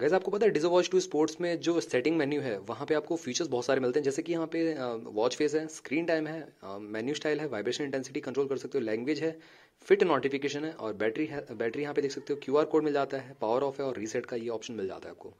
gas आपको पता है डिजो वॉच टू स्पोर्ट्स में जो सेटिंग मेन्यू है वहाँ पे आपको फीचर्स बहुत सारे मिलते हैं जैसे कि यहाँ पे वॉच फेस है स्क्रीन टाइम है मेन्यू स्टाइल है वाइब्रेशन इंटेंसिटी कंट्रोल कर सकते हो लैंग्वेज है फिट नोटिफिकेशन है और बैटरी है बैटरी यहाँ पे देख सकते हो क्यू कोड मिल जाता है पावर ऑफ है और रीसेट का ये ऑप्शन मिल जाता है आपको